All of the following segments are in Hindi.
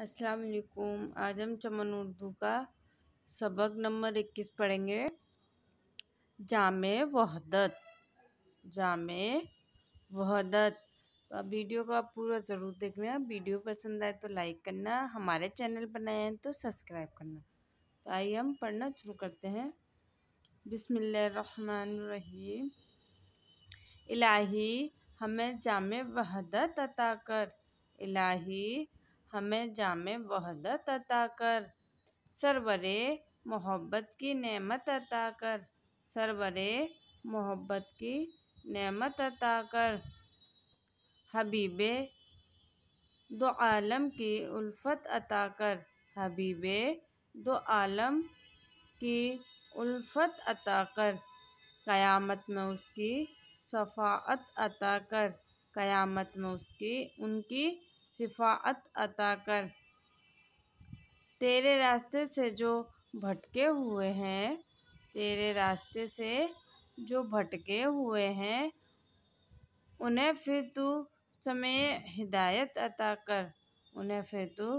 अस्सलाम वालेकुम आज हम चमन उर्दू का सबक नंबर इक्कीस पढ़ेंगे जाम वहदत जाम वहदत तो आप वीडियो को आप पूरा ज़रूर देखना वीडियो पसंद आए तो लाइक करना हमारे चैनल पर नए हैं तो सब्सक्राइब करना तो आइए हम पढ़ना शुरू करते हैं रहीम इलाही हमें जाम वहदत अता कर इलाही हमें जाम वहदत अता कर सरवर मोहब्बत की नेमत अता कर सरवर मोहब्बत की नेमत अता कर हबीबे दो आलम की उल्फत अता कर हबीब दो आलम की उल्फत अता कर क़यामत में उसकी शफात अता कर क़यामत में उसकी उनकी शिफात अता कर तेरे रास्ते से जो भटके हुए हैं तेरे रास्ते से जो भटके हुए हैं उन्हें फिर तू समय हिदायत अता कर उन्हें फिर तू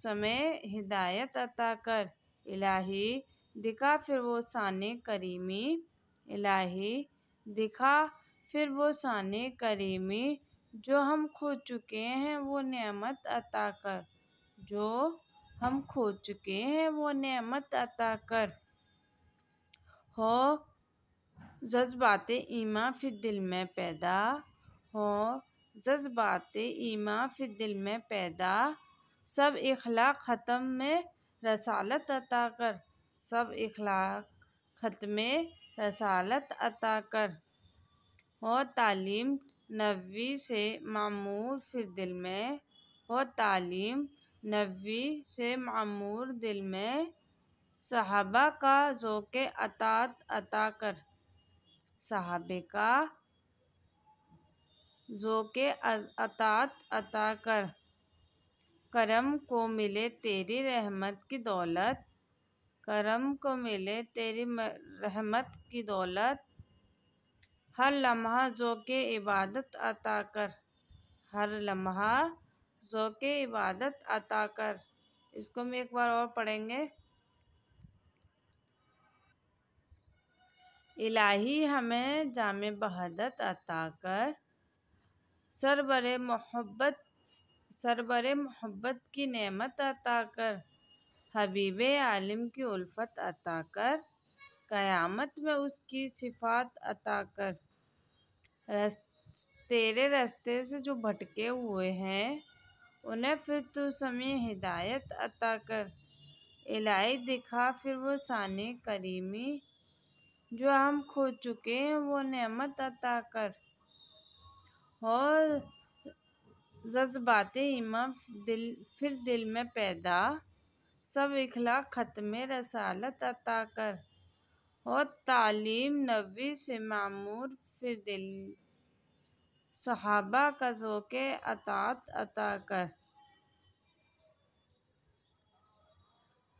समय हिदायत अता कर इलाही दिखा फिर वो सान करीमी इलाही दिखा फिर वो सान करीमी जो हम खो चुके हैं वो नेमत अता कर जो हम खो चुके हैं वो नेमत अता कर हो जज्बात ईमा फिर दिल में पैदा हो जज्बात ईमा फिर दिल में पैदा सब इखलाक ख़त्म में रसालत अता कर सब इखलाक ख़त्म में रसालत अता कर हो तालीम नवी से मामूर फिर दिल में हो तालीम नवी से मामूर दिल में सहाबा का के अतात अता कर सहाबे का के अतात अता कर करम को मिले तेरी रहमत की दौलत करम को मिले तेरी रहमत की दौलत हर लम्हा ज़ोक इबादत अता कर हर लम्हा ज़ोक इबादत अता कर इसको हम एक बार और पढ़ेंगे इलाही हमें जाम बहादत अता कर सरबर मोहब्बत सरबर मोहब्बत की नेमत अता कर हबीब आलम की उल्फत अता कर क़यामत में उसकी सिफात अता कर रस तेरे रास्ते से जो भटके हुए हैं उन्हें फिर तो समय हिदायत अता कर इलाही दिखा फिर वो साने करीमी जो हम खो चुके हैं वो नेमत अता कर और जज्बात हिमा दिल फिर दिल में पैदा सब इखला ख़त्म रसालत अता कर और तालीम नबी से मामूर फिर दिल सहाबा का ज़ोक़ अतात अता कर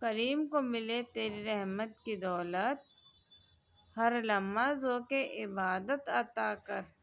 करीम को मिले तेरी रहमत की दौलत हर लम्हा ज़ोक़ इबादत अता कर